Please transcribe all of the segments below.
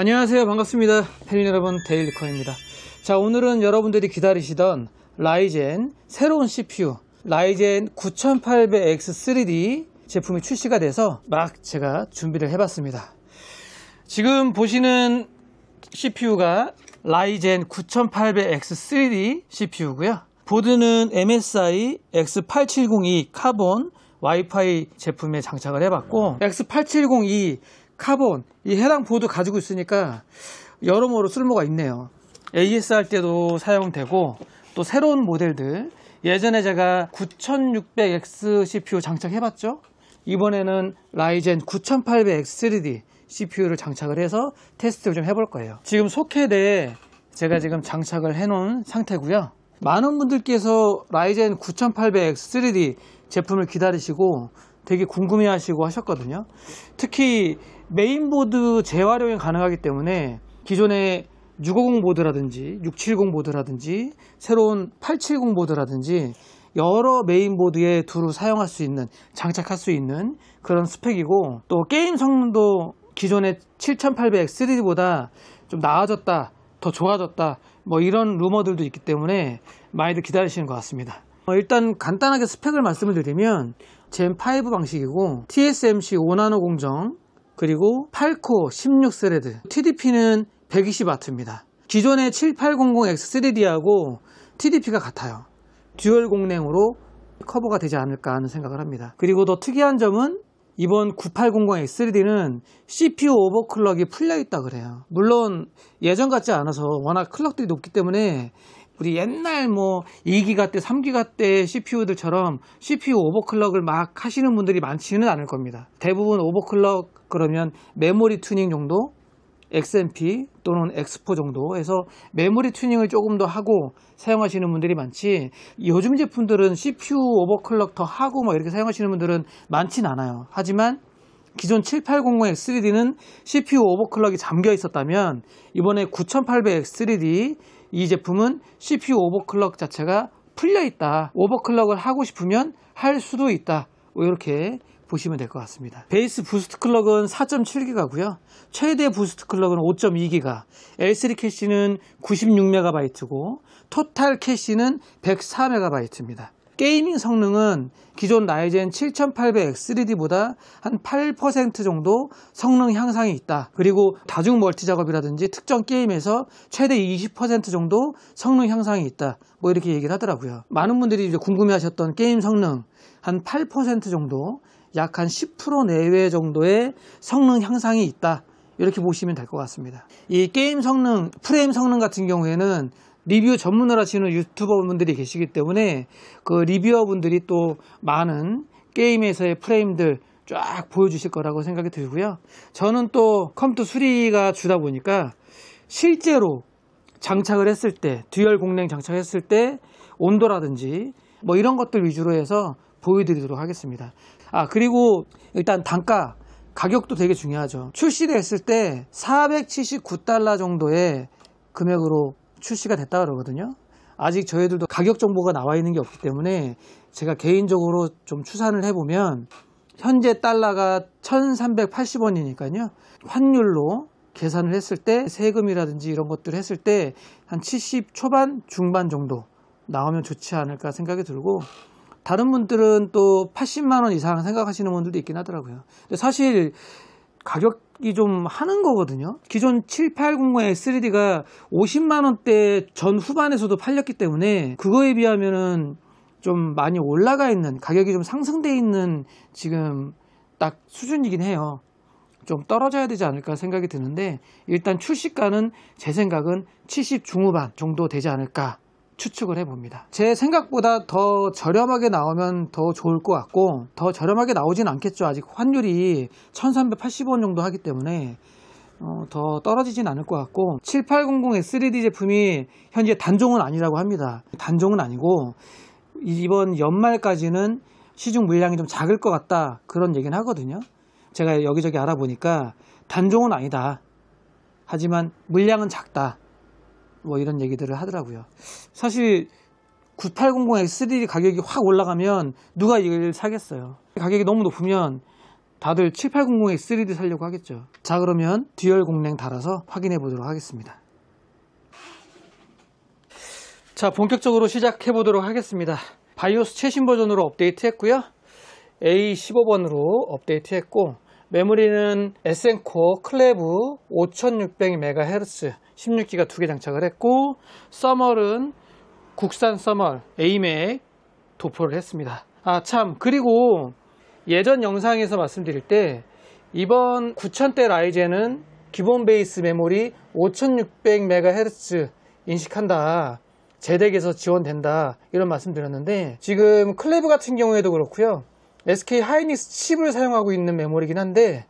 안녕하세요 반갑습니다 팬 여러분 데일리커입니다 자 오늘은 여러분들이 기다리시던 라이젠 새로운 CPU 라이젠 9800X3D 제품이 출시가 돼서 막 제가 준비를 해봤습니다 지금 보시는 CPU가 라이젠 9800X3D CPU고요 보드는 MSI X8702 카본 와이파이 제품에 장착을 해봤고 X8702 카본 이 해당 보드 가지고 있으니까 여러모로 쓸모가 있네요. AS 할 때도 사용되고 또 새로운 모델들 예전에 제가 9600X CPU 장착해봤죠. 이번에는 라이젠 9800X3D CPU를 장착을 해서 테스트를 좀 해볼 거예요. 지금 소켓에 제가 지금 장착을 해놓은 상태고요. 많은 분들께서 라이젠 9800X3D 제품을 기다리시고 되게 궁금해하시고 하셨거든요. 특히 메인보드 재활용이 가능하기 때문에 기존의 650 보드라든지 670 보드라든지 새로운 870 보드라든지 여러 메인보드에 두루 사용할 수 있는 장착할 수 있는 그런 스펙이고 또 게임 성능도 기존의 7800X3D보다 좀 나아졌다 더 좋아졌다 뭐 이런 루머들도 있기 때문에 많이들 기다리시는 것 같습니다 어, 일단 간단하게 스펙을 말씀을 드리면 젠5 방식이고 TSMC 5나노 공정 그리고 8코 16스레드 TDP는 120W입니다 기존의 7800X3D하고 TDP가 같아요 듀얼 공랭으로 커버가 되지 않을까 하는 생각을 합니다 그리고 더 특이한 점은 이번 9800X3D는 CPU 오버클럭이 풀려 있다 그래요 물론 예전 같지 않아서 워낙 클럭들이 높기 때문에 우리 옛날 뭐 2기가 때, 3기가 때 CPU들처럼 CPU 오버클럭을 막 하시는 분들이 많지는 않을 겁니다. 대부분 오버클럭 그러면 메모리 튜닝 정도, XMP 또는 엑스포 정도 해서 메모리 튜닝을 조금 더 하고 사용하시는 분들이 많지 요즘 제품들은 CPU 오버클럭 더 하고 막 뭐 이렇게 사용하시는 분들은 많진 않아요. 하지만 기존 7800X3D는 CPU 오버클럭이 잠겨 있었다면 이번에 9800X3D 이 제품은 CPU 오버클럭 자체가 풀려 있다. 오버클럭을 하고 싶으면 할 수도 있다. 뭐 이렇게 보시면 될 것 같습니다. 베이스 부스트 클럭은 4.7기가고요. 최대 부스트 클럭은 5.2기가, L3 캐시는 96MB고 토탈 캐시는 104MB입니다. 게이밍 성능은 기존 나이젠 7800X3D보다 한 8% 정도 성능 향상이 있다. 그리고 다중 멀티 작업이라든지 특정 게임에서 최대 20% 정도 성능 향상이 있다. 뭐 이렇게 얘기를 하더라고요. 많은 분들이 이제 궁금해하셨던 게임 성능 한 8% 정도 약 한 10% 내외 정도의 성능 향상이 있다. 이렇게 보시면 될 것 같습니다. 이 게임 성능, 프레임 성능 같은 경우에는 리뷰 전문을 하시는 유튜버 분들이 계시기 때문에 그 리뷰어 분들이 또 많은 게임에서의 프레임들 쫙 보여주실 거라고 생각이 들고요. 저는 또 컴퓨터 수리가 주다 보니까 실제로 장착을 했을 때 듀얼 공랭 장착했을 때 온도라든지 뭐 이런 것들 위주로 해서 보여드리도록 하겠습니다. 아 그리고 일단 단가 가격도 되게 중요하죠. 출시됐을 때 479달러 정도의 금액으로 출시가 됐다 그러거든요. 아직 저희들도 가격 정보가 나와 있는 게 없기 때문에 제가 개인적으로 좀 추산을 해보면 현재 달러가 1380원이니까요. 환율로 계산을 했을 때 세금이라든지 이런 것들을 했을 때 한 70 초반 중반 정도 나오면 좋지 않을까 생각이 들고 다른 분들은 또 80만 원 이상 생각하시는 분들도 있긴 하더라고요. 근데 사실 가격 이좀 하는 거거든요. 기존 780의 3D가 50만 원대 전 후반에서도 팔렸기 때문에 그거에 비하면은 좀 많이 올라가 있는 가격이 좀 상승돼 있는 지금 딱 수준이긴 해요. 좀 떨어져야 되지 않을까 생각이 드는데 일단 출시가는 제 생각은 70 중후반 정도 되지 않을까 추측을 해봅니다. 제 생각보다 더 저렴하게 나오면 더 좋을 것 같고 더 저렴하게 나오진 않겠죠. 아직 환율이 1380원 정도 하기 때문에 어, 더 떨어지진 않을 것 같고 7800의 3D 제품이 현재 단종은 아니라고 합니다. 단종은 아니고 이번 연말까지는 시중 물량이 좀 작을 것 같다 그런 얘기는 하거든요. 제가 여기저기 알아보니까 단종은 아니다. 하지만 물량은 작다. 뭐 이런 얘기들을 하더라고요. 사실 9800X3 가격이 확 올라가면 누가 이걸 사겠어요. 가격이 너무 높으면 다들 7800X3를 살려고 하겠죠. 자 그러면 듀얼 공랭 달아서 확인해 보도록 하겠습니다. 자 본격적으로 시작해 보도록 하겠습니다. 바이오스 최신 버전으로 업데이트 했고요. A15번으로 업데이트 했고 메모리는 에센코 클레브 5600MHz 16기가 두 개 장착을 했고 써멀은 국산 써멀 에이맥 도포를 했습니다. 아 참 그리고 예전 영상에서 말씀드릴 때 이번 9000대 라이젠은 기본 베이스 메모리 5600MHz 인식한다. 제덱에서 지원된다. 이런 말씀드렸는데 지금 클레브 같은 경우에도 그렇고요. SK 하이닉스 칩을 사용하고 있는 메모리긴 한데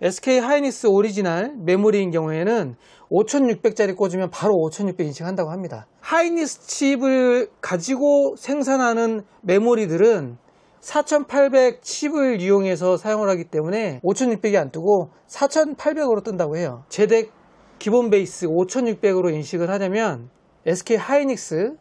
SK 하이닉스 오리지널 메모리인 경우에는 5600짜리 꽂으면 바로 5600 인식한다고 합니다. 하이니스 칩을 가지고 생산하는 메모리들은 4800 칩을 이용해서 사용을 하기 때문에 5600이 안 뜨고 4800으로 뜬다고 해요. 제덱 기본 베이스 5600으로 인식을 하려면 SK 하이닉스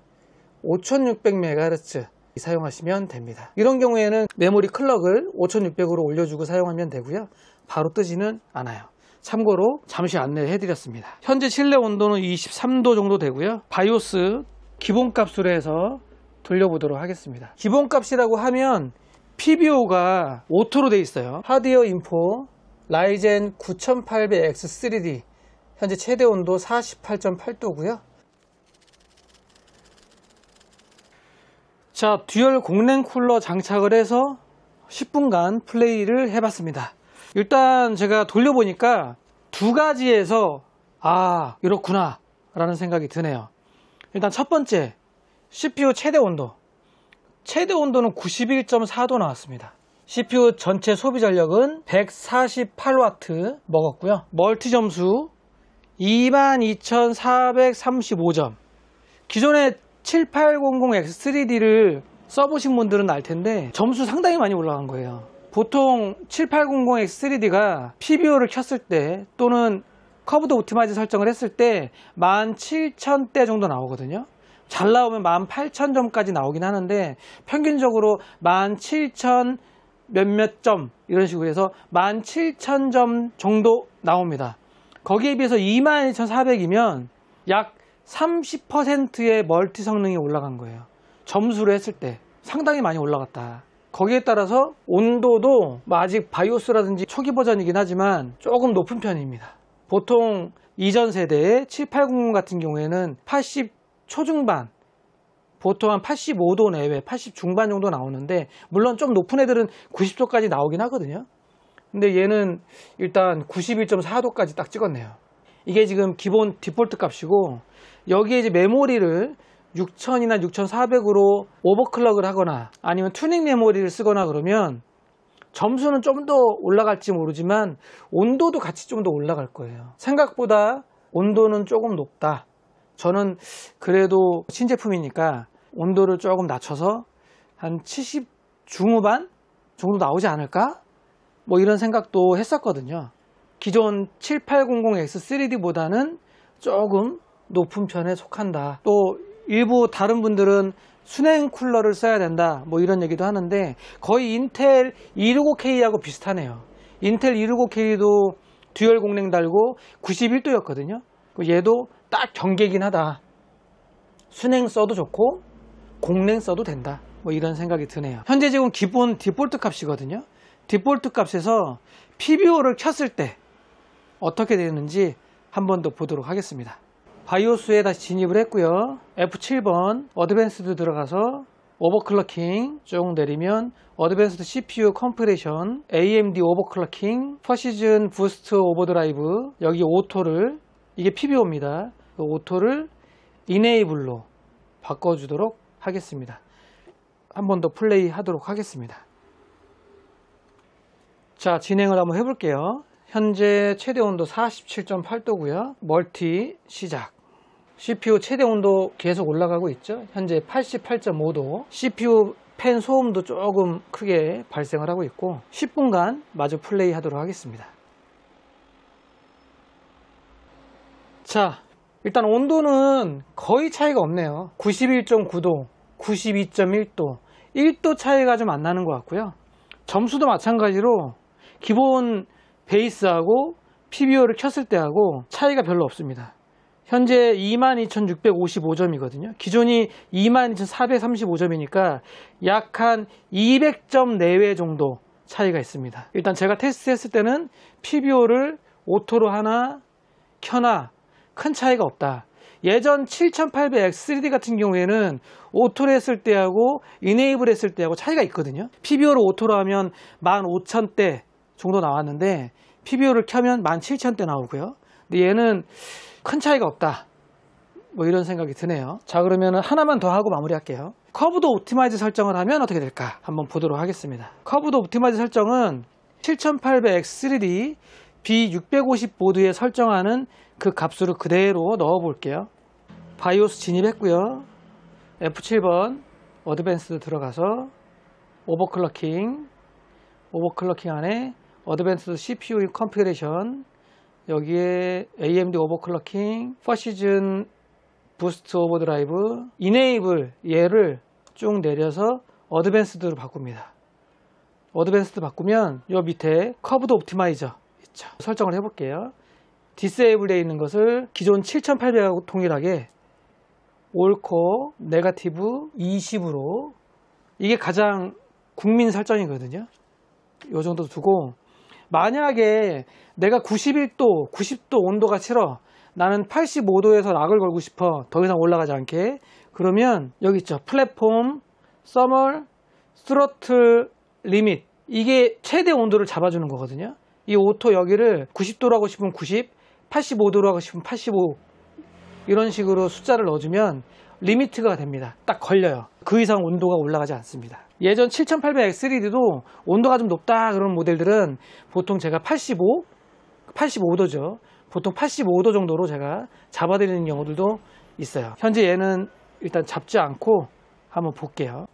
5600MHz 사용하시면 됩니다. 이런 경우에는 메모리 클럭을 5600으로 올려주고 사용하면 되고요. 바로 뜨지는 않아요. 참고로 잠시 안내해드렸습니다. 현재 실내 온도는 23도 정도 되고요. 바이오스 기본값으로 해서 돌려보도록 하겠습니다. 기본값이라고 하면 PBO가 오토로 되어 있어요. 하드웨어 인포 라이젠 9800X3D 현재 최대 온도 48.8도고요. 자, 듀얼 공랭 쿨러 장착을 해서 10분간 플레이를 해봤습니다. 일단 제가 돌려보니까 두 가지에서 아 이렇구나 라는 생각이 드네요 일단 첫 번째 CPU 최대 온도 최대 온도는 91.4도 나왔습니다 CPU 전체 소비 전력은 148W 먹었고요 멀티 점수 22,435점 기존에 7800X3D를 써보신 분들은 알 텐데 점수 상당히 많이 올라간 거예요 보통 7800X3D가 PBO를 켰을 때 또는 커브드 옵티마이즈 설정을 했을 때 17,000대 정도 나오거든요. 잘 나오면 18,000점까지 나오긴 하는데 평균적으로 17,000 몇몇 점 이런 식으로 해서 17,000점 정도 나옵니다. 거기에 비해서 22,400이면 약 30%의 멀티 성능이 올라간 거예요. 점수로 했을 때 상당히 많이 올라갔다. 거기에 따라서 온도도 뭐 아직 바이오스라든지 초기 버전이긴 하지만 조금 높은 편입니다. 보통 이전 세대의 7800 같은 경우에는 80 초중반 보통 한 85도 내외 80 중반 정도 나오는데 물론 좀 높은 애들은 90도까지 나오긴 하거든요 근데 얘는 일단 91.4도까지 딱 찍었네요 이게 지금 기본 디폴트 값이고 여기에 이제 메모리를 6000이나 6400으로 오버클럭을 하거나 아니면 튜닝 메모리를 쓰거나 그러면 점수는 좀 더 올라갈지 모르지만 온도도 같이 좀 더 올라갈 거예요 생각보다 온도는 조금 높다 저는 그래도 신제품이니까 온도를 조금 낮춰서 한 70 중후반 정도 나오지 않을까 뭐 이런 생각도 했었거든요 기존 7800X3D보다는 조금 높은 편에 속한다 또 일부 다른 분들은 순행 쿨러를 써야 된다 뭐 이런 얘기도 하는데 거의 인텔 265K하고 비슷하네요 인텔 265K도 듀얼 공랭 달고 91도였거든요 그 얘도 딱 경계긴 하다 순행 써도 좋고 공랭 써도 된다 뭐 이런 생각이 드네요 현재 지금 기본 디폴트 값이거든요 디폴트 값에서 PBO를 켰을 때 어떻게 되는지 한 번 더 보도록 하겠습니다 바이오스에 다시 진입을 했고요. F7번 어드밴스드 들어가서 오버클럭킹 쭉 내리면 어드밴스드 CPU 컴프레션, AMD 오버클럭킹, 퍼시즌 부스트 오버드라이브 여기 오토를 이게 PBO입니다. 오토를 이네이블로 바꿔주도록 하겠습니다. 한 번 더 플레이 하도록 하겠습니다. 자 진행을 한번 해볼게요. 현재 최대 온도 47.8도고요. 멀티 시작. CPU 최대 온도 계속 올라가고 있죠. 현재 88.5도. CPU 팬 소음도 조금 크게 발생을 하고 있고 10분간 마저 플레이 하도록 하겠습니다. 자, 일단 온도는 거의 차이가 없네요. 91.9도, 92.1도, 1도 차이가 좀 안 나는 것 같고요. 점수도 마찬가지로 기본 베이스하고 PBO를 켰을 때하고 차이가 별로 없습니다. 현재 22,655점이거든요. 기존이 22,435점이니까 약 한 200점 내외 정도 차이가 있습니다. 일단 제가 테스트했을 때는 PBO를 오토로 하나 켜나 큰 차이가 없다. 예전 7800X 3D 같은 경우에는 오토를 했을 때하고 이네이블 했을 때하고 차이가 있거든요. PBO를 오토로 하면 15,000대 정도 나왔는데 PBO를 켜면 17,000대 나오고요. 근데 얘는 큰 차이가 없다. 뭐 이런 생각이 드네요. 자, 그러면 하나만 더 하고 마무리할게요. 커브도 옵티마이즈 설정을 하면 어떻게 될까? 한번 보도록 하겠습니다. 커브도 옵티마이즈 설정은 7800 x 3D B650 보드에 설정하는 그 값으로 그대로 넣어 볼게요. 바이오스 진입했고요. F7번 어드밴스드 들어가서 오버클럭킹 오버클럭킹 안에 어드밴스드 CPU 컨피그레이션 여기에 AMD 오버클럭킹, 퍼시즌 부스트 오버드라이브, 이네이블 얘를 쭉 내려서 어드밴스드로 바꿉니다. 어드밴스드 바꾸면 이 밑에 커브드 옵티마이저 있죠. 설정을 해볼게요. 디세이블 되어 있는 것을 기존 7800하고 동일하게 올코 네가티브 20으로 이게 가장 국민 설정이거든요. 요 정도 두고 만약에 내가 91도, 90도 온도가 싫어. 나는 85도에서 락을 걸고 싶어. 더 이상 올라가지 않게. 그러면 여기 있죠. 플랫폼, 서멀, 스로틀 리밋. 이게 최대 온도를 잡아주는 거거든요. 이 오토 여기를 90도로 하고 싶으면 90, 85도로 하고 싶으면 85. 이런 식으로 숫자를 넣어주면 리미트가 됩니다. 딱 걸려요. 그 이상 온도가 올라가지 않습니다. 예전 7800X3D도 온도가 좀 높다 그런 모델들은 보통 제가 85, 85도죠. 보통 85도 정도로 제가 잡아드리는 경우들도 있어요. 현재 얘는 일단 잡지 않고 한번 볼게요.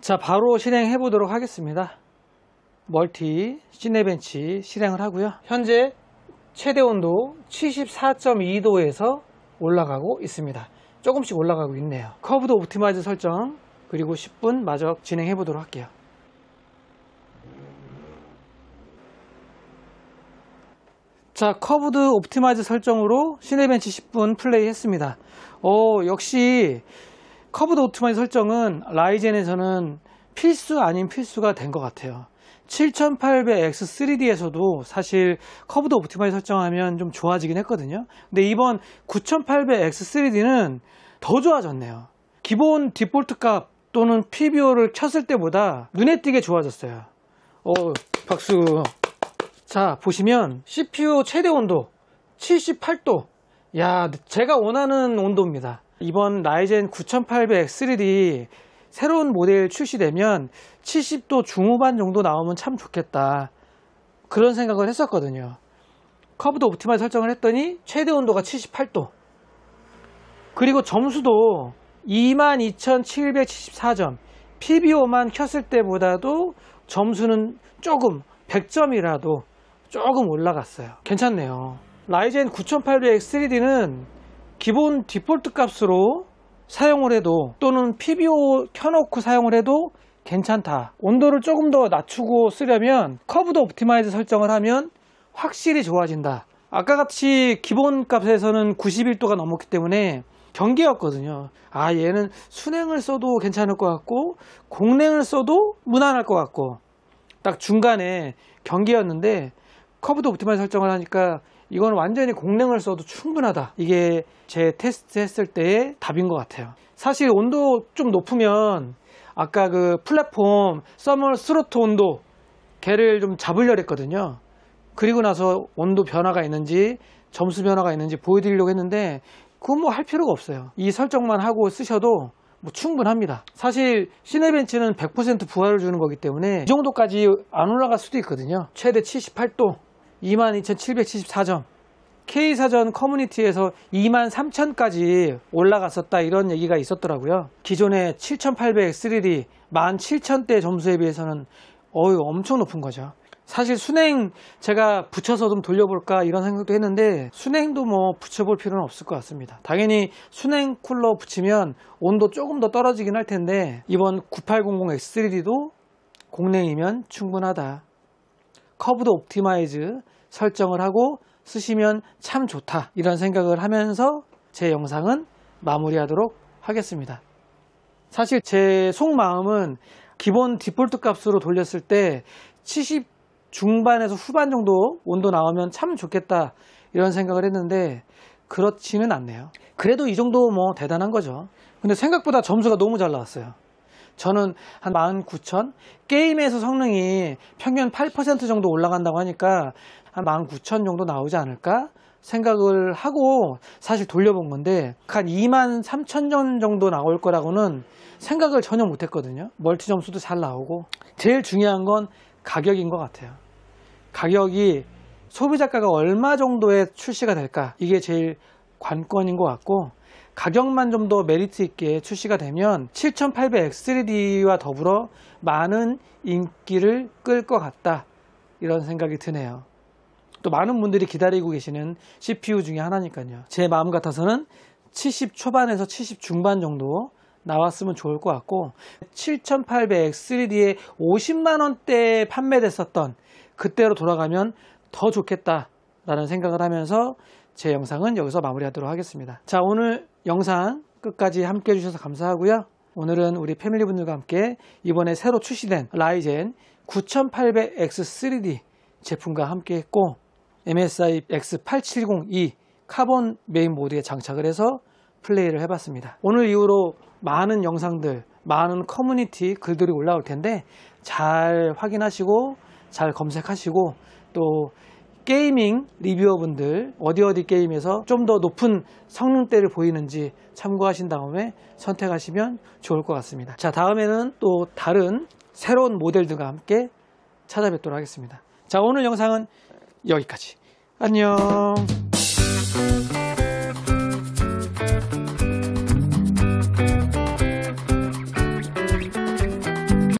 자, 바로 실행해 보도록 하겠습니다. 멀티 시네벤치 실행을 하고요. 현재 최대 온도 74.2도에서 올라가고 있습니다. 조금씩 올라가고 있네요 커브도 옵티마이즈 설정 그리고 10분 마저 진행해 보도록 할게요 자 커브드 옵티마이즈 설정으로 시네벤치 10분 플레이 했습니다 오 역시 커브드 옵티마이즈 설정은 라이젠에서는 필수 아닌 필수가 된 것 같아요 7800X3D에서도 사실 커브도 옵티마이 설정하면 좀 좋아지긴 했거든요. 근데 이번 9800X3D는 더 좋아졌네요. 기본 디폴트 값 또는 PBO를 켰을 때보다 눈에 띄게 좋아졌어요. 어, 박수. 자, 보시면 CPU 최대 온도 78도. 야, 제가 원하는 온도입니다. 이번 라이젠 9800X3D 새로운 모델 출시되면 70도 중후반 정도 나오면 참 좋겠다 그런 생각을 했었거든요 커브도 옵티말 설정을 했더니 최대 온도가 78도 그리고 점수도 22,774점 PBO만 켰을 때보다도 점수는 조금 100점이라도 조금 올라갔어요 괜찮네요 라이젠 9800 x 3D는 기본 디폴트 값으로 사용을 해도 또는 PBO 켜놓고 사용을 해도 괜찮다 온도를 조금 더 낮추고 쓰려면 커브도 옵티마이즈 설정을 하면 확실히 좋아진다 아까 같이 기본 값에서는 91도가 넘었기 때문에 경계였거든요 아 얘는 순행을 써도 괜찮을 것 같고 공랭을 써도 무난할 것 같고 딱 중간에 경계였는데 커브도 옵티마이즈 설정을 하니까 이건 완전히 공랭을 써도 충분하다 이게 제 테스트 했을 때의 답인 것 같아요 사실 온도 좀 높으면 아까 그 플랫폼 서멀 스로트 온도 걔를 좀 잡으려 했거든요 그리고 나서 온도 변화가 있는지 점수 변화가 있는지 보여드리려고 했는데 그건 뭐 할 필요가 없어요 이 설정만 하고 쓰셔도 뭐 충분합니다 사실 시네벤치는 100% 부하를 주는 거기 때문에 이 정도까지 안 올라갈 수도 있거든요 최대 78도 22,774점. K사전 커뮤니티에서 23,000까지 올라갔었다 이런 얘기가 있었더라고요. 기존의 7,800 3D 17,000대 점수에 비해서는 어유 엄청 높은 거죠. 사실 순행 제가 붙여서 좀 돌려볼까 이런 생각도 했는데 순행도 뭐 붙여볼 필요는 없을 것 같습니다 당연히 순행 쿨러 붙이면 온도 조금 더 떨어지긴 할 텐데 이번 9800X3D도 공랭이면 충분하다 커브도 옵티마이즈 설정을 하고 쓰시면 참 좋다 이런 생각을 하면서 제 영상은 마무리하도록 하겠습니다. 사실 제 속마음은 기본 디폴트 값으로 돌렸을 때 70 중반에서 후반 정도 온도 나오면 참 좋겠다 이런 생각을 했는데 그렇지는 않네요. 그래도 이 정도 뭐 대단한 거죠. 근데 생각보다 점수가 너무 잘 나왔어요. 저는 한 19,000? 게임에서 성능이 평균 8% 정도 올라간다고 하니까 한 19,000 정도 나오지 않을까? 생각을 하고 사실 돌려본 건데 한 2만 3천 점 정도 나올 거라고는 생각을 전혀 못 했거든요. 멀티 점수도 잘 나오고 제일 중요한 건 가격인 것 같아요. 가격이 소비자가가 얼마 정도에 출시가 될까 이게 제일 관건인 것 같고 가격만 좀 더 메리트 있게 출시가 되면 7800X3D와 더불어 많은 인기를 끌 것 같다 이런 생각이 드네요 또 많은 분들이 기다리고 계시는 CPU 중에 하나니까요 제 마음 같아서는 70 초반에서 70 중반 정도 나왔으면 좋을 것 같고 7800X3D에 50만원대에 판매됐었던 그때로 돌아가면 더 좋겠다 라는 생각을 하면서 제 영상은 여기서 마무리하도록 하겠습니다 자 오늘 영상 끝까지 함께 해주셔서 감사하고요. 오늘은 우리 패밀리 분들과 함께 이번에 새로 출시된 라이젠 9800X3D 제품과 함께 했고 MSI x 8 7 0 e 카본 메인보드에 장착을 해서 플레이를 해봤습니다. 오늘 이후로 많은 영상들, 많은 커뮤니티 글들이 올라올 텐데 잘 확인하시고 잘 검색하시고 또 게이밍 리뷰어분들 어디 어디 게임에서 좀 더 높은 성능대를 보이는지 참고하신 다음에 선택하시면 좋을 것 같습니다. 자 다음에는 또 다른 새로운 모델들과 함께 찾아뵙도록 하겠습니다. 자 오늘 영상은 여기까지 안녕